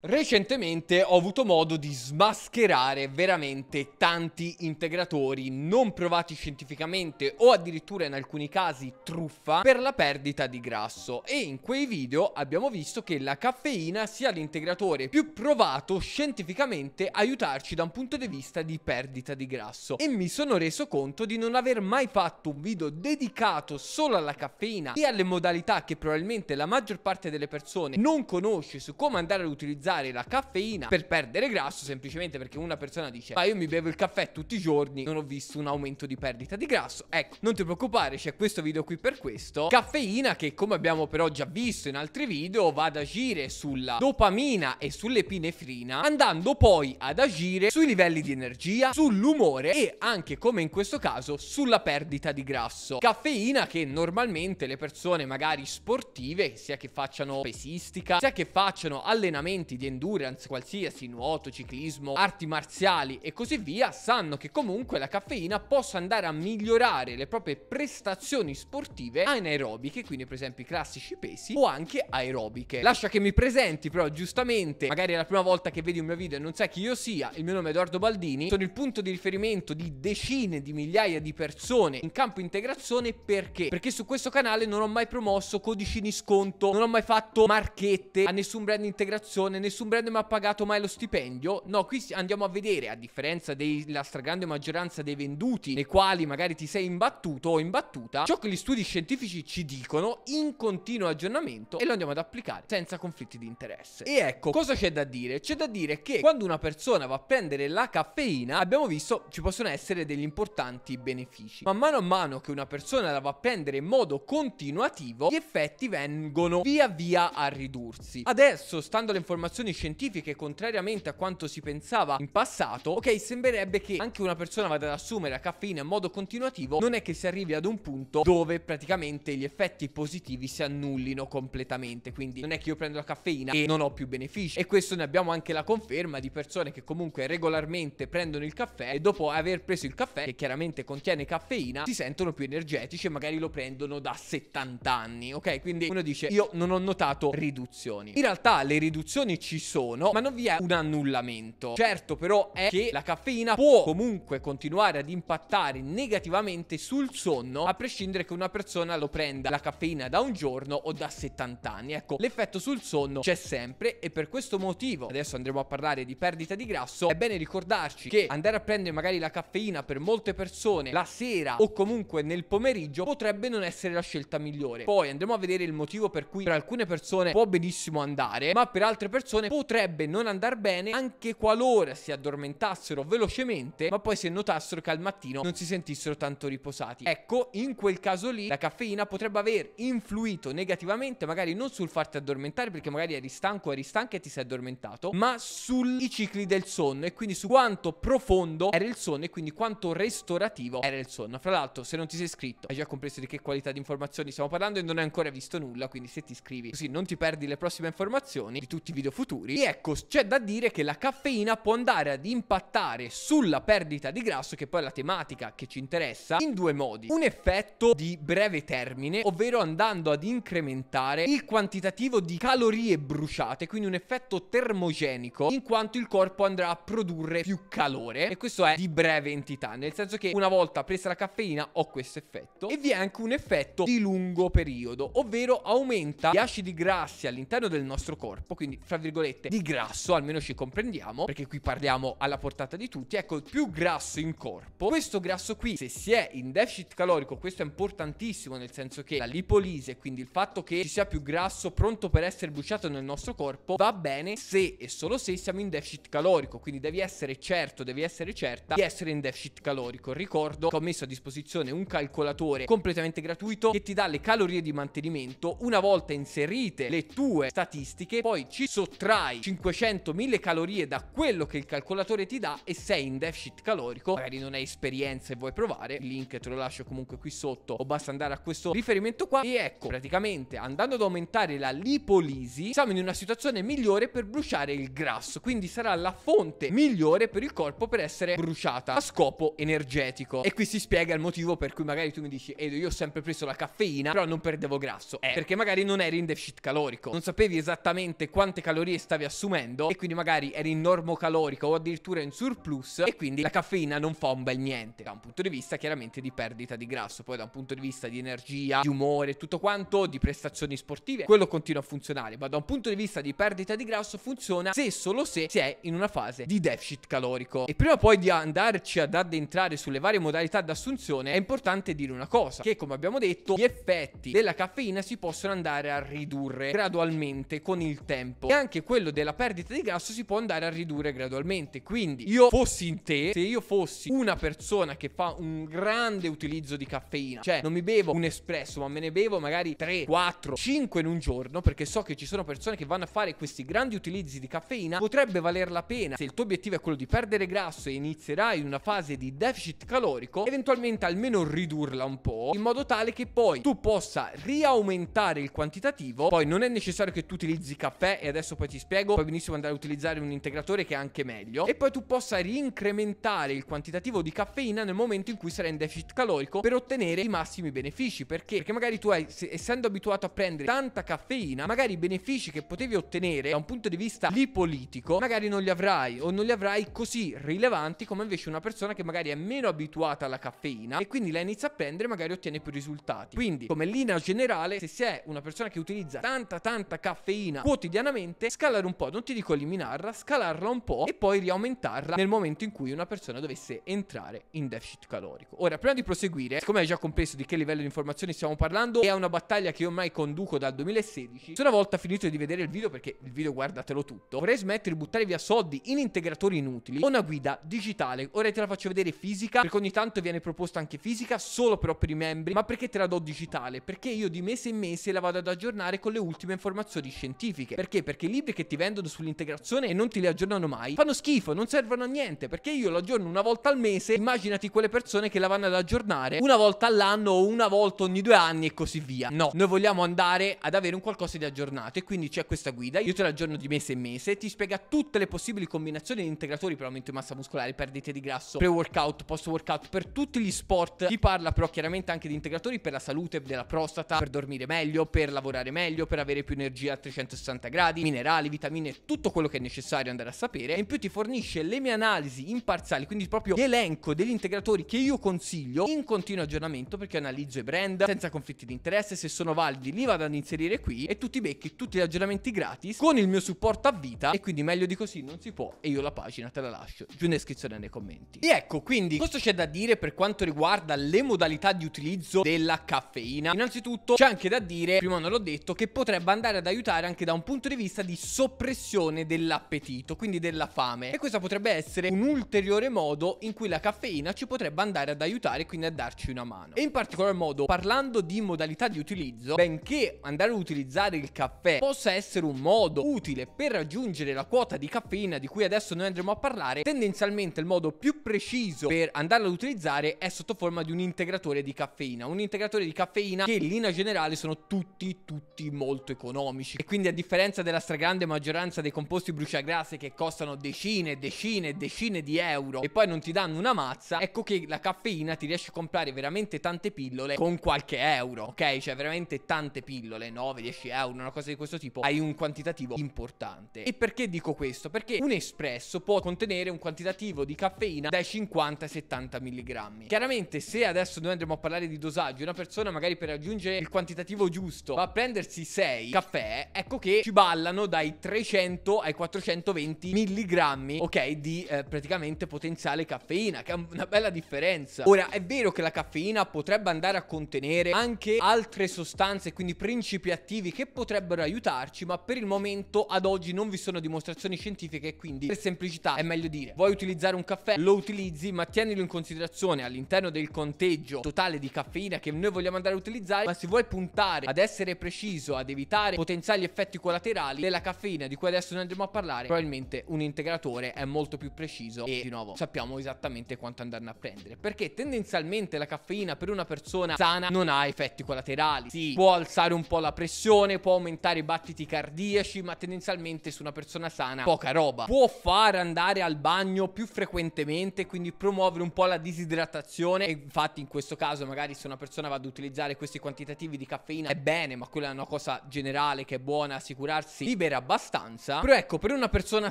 Recentemente ho avuto modo di smascherare veramente tanti integratori non provati scientificamente o addirittura in alcuni casi truffa per la perdita di grasso e in quei video abbiamo visto che la caffeina sia l'integratore più provato scientificamente a aiutarci da un punto di vista di perdita di grasso e mi sono reso conto di non aver mai fatto un video dedicato solo alla caffeina e alle modalità che probabilmente la maggior parte delle persone non conosce su come andare ad utilizzare utilizzare la caffeina per perdere grasso semplicemente perché una persona dice ma io mi bevo il caffè tutti i giorni non ho visto un aumento di perdita di grasso ecco non ti preoccupare c'è questo video qui per questo caffeina che come abbiamo però già visto in altri video va ad agire sulla dopamina e sull'epinefrina andando poi ad agire sui livelli di energia sull'umore e anche come in questo caso sulla perdita di grasso caffeina che normalmente le persone magari sportive sia che facciano pesistica sia che facciano allenamenti di endurance qualsiasi, nuoto, ciclismo, arti marziali e così via, sanno che comunque la caffeina possa andare a migliorare le proprie prestazioni sportive anaerobiche, quindi per esempio i classici pesi, o anche aerobiche. Lascia che mi presenti però giustamente, magari è la prima volta che vedi un mio video e non sai chi io sia, il mio nome è Edoardo Baldini, sono il punto di riferimento di decine di migliaia di persone in campo integrazione perché? Perché su questo canale non ho mai promosso codici di sconto, non ho mai fatto marchette a nessun brand integrazione, nessun brand mi ha pagato mai lo stipendio. No, qui andiamo a vedere, a differenza della stragrande maggioranza dei venduti, nei quali magari ti sei imbattuto o imbattuta, ciò che gli studi scientifici ci dicono in continuo aggiornamento e lo andiamo ad applicare senza conflitti di interesse. E ecco, cosa c'è da dire? C'è da dire che quando una persona va a prendere la caffeina, abbiamo visto ci possono essere degli importanti benefici. Man mano a mano che una persona la va a prendere in modo continuativo, gli effetti vengono via via a ridursi. Adesso, stando alle informazioni dimostrazioni scientifiche, contrariamente a quanto si pensava in passato, ok, sembrerebbe che anche una persona vada ad assumere la caffeina in modo continuativo, non è che si arrivi ad un punto dove praticamente gli effetti positivi si annullino completamente. Quindi non è che io prendo la caffeina e non ho più benefici. E questo ne abbiamo anche la conferma di persone che comunque regolarmente prendono il caffè e dopo aver preso il caffè, che chiaramente contiene caffeina, si sentono più energetici e magari lo prendono da 70 anni, ok? Quindi uno dice io non ho notato riduzioni. In realtà le riduzioni ci sono, ma non vi è un annullamento. Certo però è che la caffeina può comunque continuare ad impattare negativamente sul sonno, a prescindere che una persona lo prenda la caffeina da un giorno o da 70 anni. Ecco, l'effetto sul sonno c'è sempre e per questo motivo, adesso andremo a parlare di perdita di grasso, è bene ricordarci che andare a prendere magari la caffeina per molte persone la sera o comunque nel pomeriggio potrebbe non essere la scelta migliore. Poi andremo a vedere il motivo per cui per alcune persone può benissimo andare, ma per altre persone persone potrebbe non andare bene anche qualora si addormentassero velocemente, ma poi se notassero che al mattino non si sentissero tanto riposati. Ecco, in quel caso lì la caffeina potrebbe aver influito negativamente, magari non sul farti addormentare perché magari eri stanco, eri stanca e ti sei addormentato, ma sui cicli del sonno e quindi su quanto profondo era il sonno e quindi quanto restorativo era il sonno. Fra l'altro, se non ti sei iscritto, hai già compreso di che qualità di informazioni stiamo parlando e non hai ancora visto nulla, quindi se ti iscrivi così non ti perdi le prossime informazioni di tutti i video futuri futuri. E ecco, c'è da dire che la caffeina può andare ad impattare sulla perdita di grasso, che poi è la tematica che ci interessa, in due modi. Un effetto di breve termine, ovvero andando ad incrementare il quantitativo di calorie bruciate, quindi un effetto termogenico, in quanto il corpo andrà a produrre più calore. E questo è di breve entità, nel senso che una volta presa la caffeina ho questo effetto. E vi è anche un effetto di lungo periodo, ovvero aumenta gli acidi grassi all'interno del nostro corpo, quindi fra virgolette virgolette, di grasso, almeno ci comprendiamo, perché qui parliamo alla portata di tutti, ecco, più grasso in corpo, questo grasso qui, se si è in deficit calorico, questo è importantissimo nel senso che la lipolise, quindi il fatto che ci sia più grasso pronto per essere bruciato nel nostro corpo, va bene se e solo se siamo in deficit calorico, quindi devi essere certo, devi essere certa di essere in deficit calorico. Ricordo che ho messo a disposizione un calcolatore completamente gratuito che ti dà le calorie di mantenimento, una volta inserite le tue statistiche, poi ci sotto sottrai 500-1000 calorie da quello che il calcolatore ti dà e sei in deficit calorico, magari non hai esperienza e vuoi provare, il link te lo lascio comunque qui sotto o basta andare a questo riferimento qua e ecco, praticamente andando ad aumentare la lipolisi siamo in una situazione migliore per bruciare il grasso, quindi sarà la fonte migliore per il corpo per essere bruciata a scopo energetico. E qui si spiega il motivo per cui magari tu mi dici Edo io ho sempre preso la caffeina però non perdevo grasso, eh, perché magari non eri in deficit calorico, non sapevi esattamente quante calorie calorie stavi assumendo e quindi magari eri in normo calorico o addirittura in surplus e quindi la caffeina non fa un bel niente da un punto di vista chiaramente di perdita di grasso, poi da un punto di vista di energia, di umore, tutto quanto, di prestazioni sportive, quello continua a funzionare, ma da un punto di vista di perdita di grasso funziona se solo se si è in una fase di deficit calorico. E prima poi di andarci ad addentrare sulle varie modalità d'assunzione è importante dire una cosa, che come abbiamo detto gli effetti della caffeina si possono andare a ridurre gradualmente con il tempo e anche anche quello della perdita di grasso si può andare a ridurre gradualmente. Quindi io fossi in te, se io fossi una persona che fa un grande utilizzo di caffeina, cioè non mi bevo un espresso, ma me ne bevo magari 3, 4, 5 in un giorno, perché so che ci sono persone che vanno a fare questi grandi utilizzi di caffeina, potrebbe valer la pena se il tuo obiettivo è quello di perdere grasso e inizierai in una fase di deficit calorico, eventualmente almeno ridurla un po', in modo tale che poi tu possa riaumentare il quantitativo, poi non è necessario che tu utilizzi caffè e adesso poi poi ti spiego, puoi benissimo andare a utilizzare un integratore che è anche meglio e poi tu possa rincrementare il quantitativo di caffeina nel momento in cui sarai in deficit calorico per ottenere i massimi benefici. Perché? Perché magari tu hai, se, essendo abituato a prendere tanta caffeina, magari i benefici che potevi ottenere da un punto di vista lipolitico, magari non li avrai o non li avrai così rilevanti come invece una persona che magari è meno abituata alla caffeina e quindi la inizia a prendere magari ottiene più risultati. Quindi, come linea generale, se sei una persona che utilizza tanta tanta caffeina quotidianamente, scalare un po', non ti dico eliminarla, scalarla un po' e poi riaumentarla nel momento in cui una persona dovesse entrare in deficit calorico. Ora, prima di proseguire, siccome hai già compreso di che livello di informazioni stiamo parlando, è una battaglia che io ormai conduco dal 2016. Se una volta finito di vedere il video, perché il video guardatelo tutto, vorrei smettere di buttare via soldi in integratori inutili o una guida digitale. Ora te la faccio vedere fisica, perché ogni tanto viene proposta anche fisica, solo però per i membri, ma perché te la do digitale? Perché io di mese in mese la vado ad aggiornare con le ultime informazioni scientifiche. Perché? Perché lì gente che ti vendono sull'integrazione e non ti le aggiornano mai, fanno schifo, non servono a niente, perché io lo aggiorno una volta al mese, immaginati quelle persone che la vanno ad aggiornare una volta all'anno o una volta ogni due anni e così via. No, noi vogliamo andare ad avere un qualcosa di aggiornato e quindi c'è questa guida, io te la aggiorno di mese in mese, ti spiega tutte le possibili combinazioni di integratori per aumento di massa muscolare, perdite di grasso, pre-workout, post-workout, per tutti gli sport, ti parla però chiaramente anche di integratori per la salute della prostata, per dormire meglio, per lavorare meglio, per avere più energia a 360 gradi, minerali, minerali, vitamine, tutto quello che è necessario andare a sapere. E in più ti fornisce le mie analisi imparziali, quindi proprio l'elenco degli integratori che io consiglio in continuo aggiornamento perché analizzo i brand senza conflitti di interesse, se sono validi li vado ad inserire qui e tutti i becchi tutti gli aggiornamenti gratis con il mio supporto a vita e quindi meglio di così non si può e io la pagina te la lascio giù in descrizione nei commenti. E ecco quindi questo c'è da dire per quanto riguarda le modalità di utilizzo della caffeina. Innanzitutto c'è anche da dire, prima non l'ho detto, che potrebbe andare ad aiutare anche da un punto di vista di soppressione dell'appetito, quindi della fame. E questo potrebbe essere un ulteriore modo in cui la caffeina ci potrebbe andare ad aiutare, quindi a darci una mano. E in particolar modo, parlando di modalità di utilizzo, benché andare ad utilizzare il caffè possa essere un modo utile per raggiungere la quota di caffeina di cui adesso noi andremo a parlare, tendenzialmente il modo più preciso per andarla ad utilizzare è sotto forma di un integratore di caffeina. Un integratore di caffeina che in linea generale sono tutti, tutti molto economici. E quindi a differenza della stragrande grande maggioranza dei composti bruciagrasse che costano decine e decine e decine di euro e poi non ti danno una mazza, ecco che la caffeina ti riesce a comprare veramente tante pillole con qualche euro, ok? Cioè veramente tante pillole, 9, 10 euro, una cosa di questo tipo, hai un quantitativo importante. E perché dico questo? Perché un espresso può contenere un quantitativo di caffeina dai 50 ai 70 mg. Chiaramente se adesso noi andremo a parlare di dosaggio, una persona magari per raggiungere il quantitativo giusto va a prendersi 6 caffè, ecco che ci ballano da dai 300 ai 420 milligrammi, ok, di eh, praticamente potenziale caffeina, che è una bella differenza. Ora, è vero che la caffeina potrebbe andare a contenere anche altre sostanze, quindi principi attivi che potrebbero aiutarci, ma per il momento ad oggi non vi sono dimostrazioni scientifiche, quindi per semplicità è meglio dire, vuoi utilizzare un caffè, lo utilizzi, ma tienilo in considerazione all'interno del conteggio totale di caffeina che noi vogliamo andare a utilizzare, ma se vuoi puntare ad essere preciso, ad evitare potenziali effetti collaterali della caffeina, caffeina di cui adesso ne andremo a parlare, probabilmente un integratore è molto più preciso e di nuovo sappiamo esattamente quanto andarne a prendere. Perché tendenzialmente la caffeina per una persona sana non ha effetti collaterali. Si sì, può alzare un po' la pressione, può aumentare i battiti cardiaci, ma tendenzialmente su una persona sana poca roba. Può far andare al bagno più frequentemente, quindi promuovere un po' la disidratazione. E infatti in questo caso magari se una persona va ad utilizzare questi quantitativi di caffeina è bene, ma quella è una cosa generale che è buona assicurarsi libera abbastanza. Però ecco, per una persona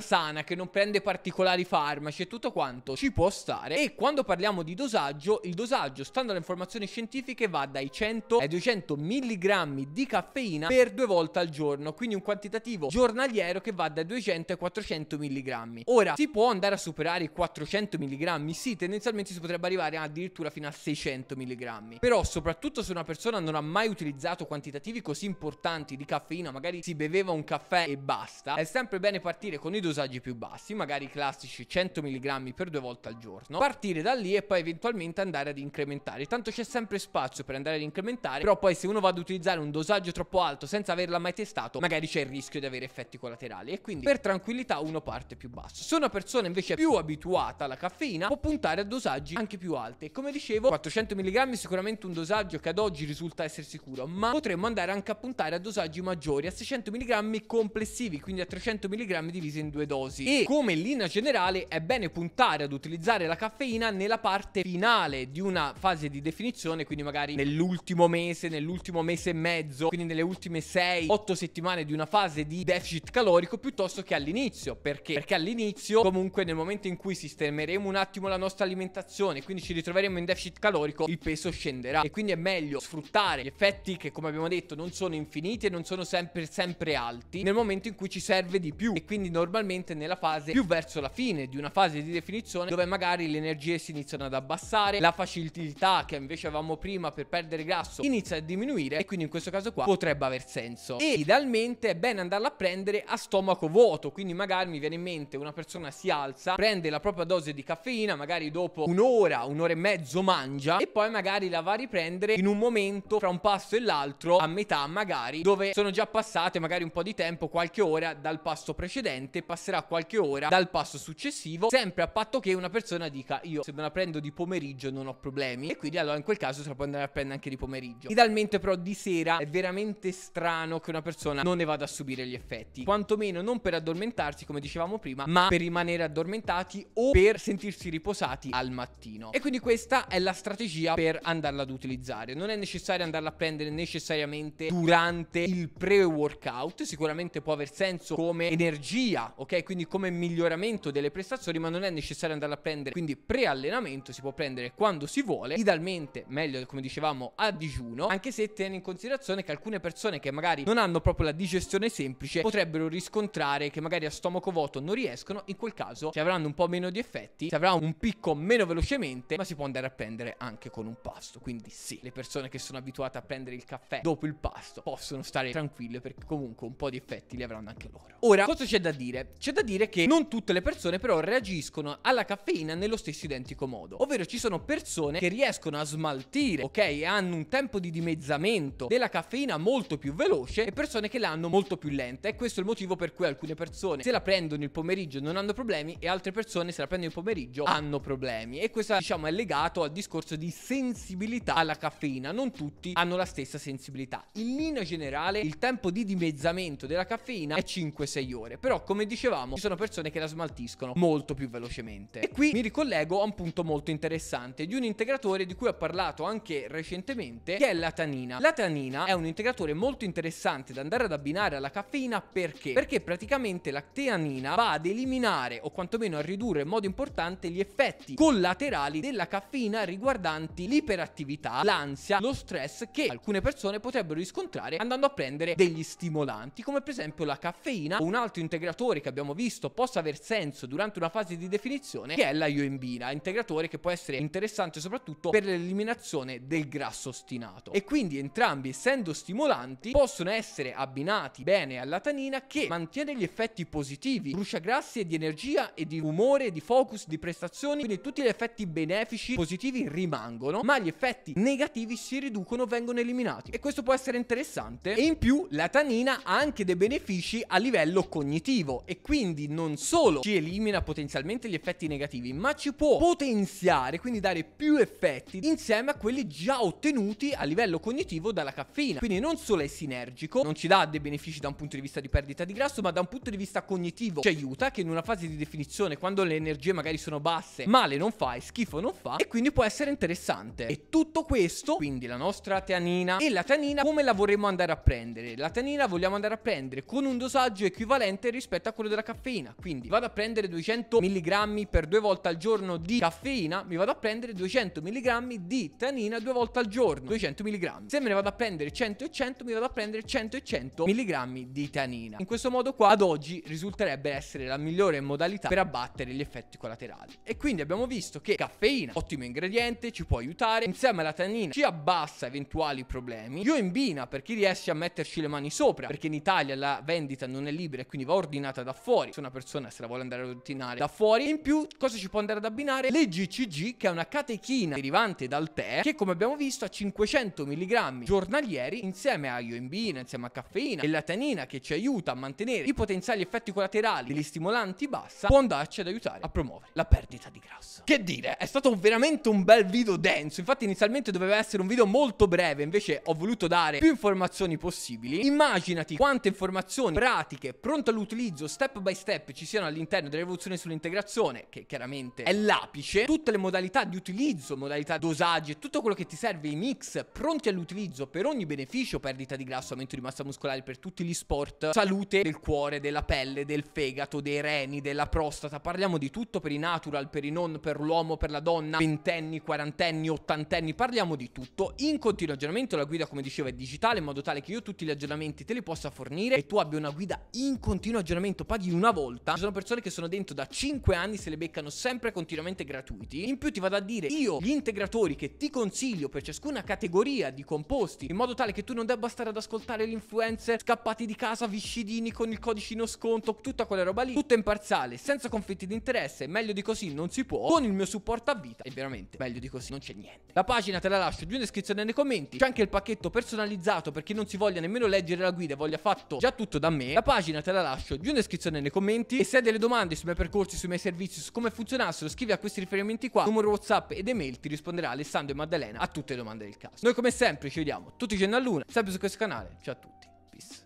sana che non prende particolari farmaci e tutto quanto, ci può stare. E quando parliamo di dosaggio, il dosaggio, stando alle informazioni scientifiche, va dai 100 ai 200 mg di caffeina per due volte al giorno. Quindi un quantitativo giornaliero che va dai 200 ai 400 mg. Ora, si può andare a superare i 400 mg? Sì, tendenzialmente si potrebbe arrivare addirittura fino a 600 mg. Però, soprattutto se una persona non ha mai utilizzato quantitativi così importanti di caffeina, magari si beveva un caffè e basta, è sempre bene partire con i dosaggi più bassi, magari i classici 100 mg per due volte al giorno, partire da lì e poi eventualmente andare ad incrementare. Tanto c'è sempre spazio per andare ad incrementare, però poi se uno va ad utilizzare un dosaggio troppo alto senza averla mai testato, magari c'è il rischio di avere effetti collaterali e quindi per tranquillità uno parte più basso. Se una persona invece è più abituata alla caffeina, può puntare a dosaggi anche più alti. E Come dicevo, 400 mg è sicuramente un dosaggio che ad oggi risulta essere sicuro, ma potremmo andare anche a puntare a dosaggi maggiori, a 600 mg complessivamente complessivi, quindi a 300 mg divisi in due dosi. E come linea generale è bene puntare ad utilizzare la caffeina nella parte finale di una fase di definizione, quindi magari nell'ultimo mese, nell'ultimo mese e mezzo, quindi nelle ultime 6-8 settimane di una fase di deficit calorico piuttosto che all'inizio. Perché? Perché all'inizio comunque nel momento in cui sistemeremo un attimo la nostra alimentazione, quindi ci ritroveremo in deficit calorico, il peso scenderà e quindi è meglio sfruttare gli effetti che come abbiamo detto non sono infiniti e non sono sempre sempre alti nel momento momento in cui ci serve di più e quindi normalmente nella fase più verso la fine di una fase di definizione dove magari le energie si iniziano ad abbassare, la facilità che invece avevamo prima per perdere grasso inizia a diminuire e quindi in questo caso qua potrebbe aver senso. E idealmente è bene andarla a prendere a stomaco vuoto, quindi magari mi viene in mente una persona si alza, prende la propria dose di caffeina, magari dopo un'ora, un'ora e mezzo mangia e poi magari la va a riprendere in un momento fra un pasto e l'altro a metà magari dove sono già passate magari un po' di tempo, qualche qualche ora dal passo precedente, passerà qualche ora dal passo successivo, sempre a patto che una persona dica io se me la prendo di pomeriggio non ho problemi e quindi allora in quel caso se la può andare a prendere anche di pomeriggio. Idealmente però di sera è veramente strano che una persona non ne vada a subire gli effetti, quantomeno non per addormentarsi come dicevamo prima, ma per rimanere addormentati o per sentirsi riposati al mattino. E quindi questa è la strategia per andarla ad utilizzare. Non è necessario andarla a prendere necessariamente durante il pre-workout, sicuramente può aver senso come energia, ok? Quindi come miglioramento delle prestazioni, ma non è necessario andare a prendere. Quindi preallenamento si può prendere quando si vuole, idealmente meglio come dicevamo a digiuno, anche se tiene in considerazione che alcune persone che magari non hanno proprio la digestione semplice potrebbero riscontrare che magari a stomaco vuoto non riescono, in quel caso ci avranno un po' meno di effetti, si avrà un picco meno velocemente, ma si può andare a prendere anche con un pasto. Quindi sì, le persone che sono abituate a prendere il caffè dopo il pasto possono stare tranquille perché comunque un po' di effetti li avranno anche loro. Ora, cosa c'è da dire? C'è da dire che non tutte le persone però reagiscono alla caffeina nello stesso identico modo, ovvero ci sono persone che riescono a smaltire, ok, e hanno un tempo di dimezzamento della caffeina molto più veloce e persone che l'hanno molto più lenta e questo è il motivo per cui alcune persone se la prendono il pomeriggio non hanno problemi e altre persone se la prendono il pomeriggio hanno problemi e questo diciamo è legato al discorso di sensibilità alla caffeina, non tutti hanno la stessa sensibilità. In linea generale il tempo di dimezzamento della caffeina caffeina è 5-6 ore. Però, come dicevamo, ci sono persone che la smaltiscono molto più velocemente. E qui mi ricollego a un punto molto interessante di un integratore di cui ho parlato anche recentemente, che è la tanina. La tanina è un integratore molto interessante da andare ad abbinare alla caffeina perché? Perché praticamente la teanina va ad eliminare o quantomeno a ridurre in modo importante gli effetti collaterali della caffeina riguardanti l'iperattività, l'ansia, lo stress che alcune persone potrebbero riscontrare andando a prendere degli stimolanti, come per esempio esempio la caffeina o un altro integratore che abbiamo visto possa aver senso durante una fase di definizione che è la ioimbina, integratore che può essere interessante soprattutto per l'eliminazione del grasso ostinato. E quindi entrambi essendo stimolanti possono essere abbinati bene alla tanina che mantiene gli effetti positivi, brucia grassi e di energia e di umore, di focus, di prestazioni, quindi tutti gli effetti benefici positivi rimangono, ma gli effetti negativi si riducono, vengono eliminati. E questo può essere interessante. E in più la tanina ha anche dei benefici benefici a livello cognitivo e quindi non solo ci elimina potenzialmente gli effetti negativi, ma ci può potenziare, quindi dare più effetti insieme a quelli già ottenuti a livello cognitivo dalla caffeina. Quindi non solo è sinergico, non ci dà dei benefici da un punto di vista di perdita di grasso, ma da un punto di vista cognitivo ci aiuta che in una fase di definizione, quando le energie magari sono basse, male non fa e schifo non fa e quindi può essere interessante. E tutto questo, quindi la nostra teanina e la teanina, come la vorremmo andare a prendere? La teanina vogliamo andare a prendere con con un dosaggio equivalente rispetto a quello della caffeina. Quindi vado a prendere 200 mg per due volte al giorno di caffeina, mi vado a prendere 200 mg di tanina due volte al giorno, 200 mg. Se me ne vado a prendere 100 e 100, mi vado a prendere 100 e 100 mg di tanina. In questo modo qua ad oggi risulterebbe essere la migliore modalità per abbattere gli effetti collaterali. E quindi abbiamo visto che caffeina, ottimo ingrediente, ci può aiutare, insieme alla tanina ci abbassa eventuali problemi. Io in bina per chi riesce a metterci le mani sopra, perché in Italia la vendita non è libera e quindi va ordinata da fuori. Se una persona se la vuole andare a ordinare da fuori, in più cosa ci può andare ad abbinare? Le GCG, che è una catechina derivante dal tè, che come abbiamo visto ha 500 mg giornalieri insieme a ioimbina, insieme a caffeina e latanina che ci aiuta a mantenere i potenziali effetti collaterali degli stimolanti bassa, può andarci ad aiutare a promuovere la perdita di grasso. Che dire, è stato veramente un bel video denso, infatti inizialmente doveva essere un video molto breve, invece ho voluto dare più informazioni possibili. Immaginati quante informazioni azioni pratiche pronte all'utilizzo step by step ci siano all'interno dell'evoluzione sull'integrazione, che chiaramente è l'apice, tutte le modalità di utilizzo, modalità dosaggi, tutto quello che ti serve i mix pronti all'utilizzo per ogni beneficio, perdita di grasso, aumento di massa muscolare per tutti gli sport, salute del cuore, della pelle, del fegato, dei reni, della prostata, parliamo di tutto per i natural, per i non, per l'uomo, per la donna, ventenni, quarantenni, ottantenni, parliamo di tutto. In continuo aggiornamento la guida come dicevo è digitale in modo tale che io tutti gli aggiornamenti te li possa fornire e tu abbia abbia una guida in continuo aggiornamento, paghi una volta. Ci sono persone che sono dentro da 5 anni, se le beccano sempre continuamente gratuiti. In più ti vado a dire io gli integratori che ti consiglio per ciascuna categoria di composti, in modo tale che tu non debba stare ad ascoltare l'influencer, scappati di casa, viscidini con il codicino sconto, tutta quella roba lì, tutto imparziale, senza conflitti di interesse, meglio di così non si può, con il mio supporto a vita, e veramente meglio di così non c'è niente. La pagina te la lascio giù in descrizione nei commenti, c'è anche il pacchetto personalizzato per chi non si voglia nemmeno leggere la guida, e voglia fatto già tutto tutto da me. La pagina te la lascio giù in descrizione nei commenti. E se hai delle domande sui miei percorsi, sui miei servizi, su come funzionassero, scrivi a questi riferimenti qua. Numero WhatsApp ed email ti risponderà Alessandro e Maddalena a tutte le domande del caso. Noi come sempre ci vediamo tutti i giorni a luna, sempre su questo canale. Ciao a tutti. Peace.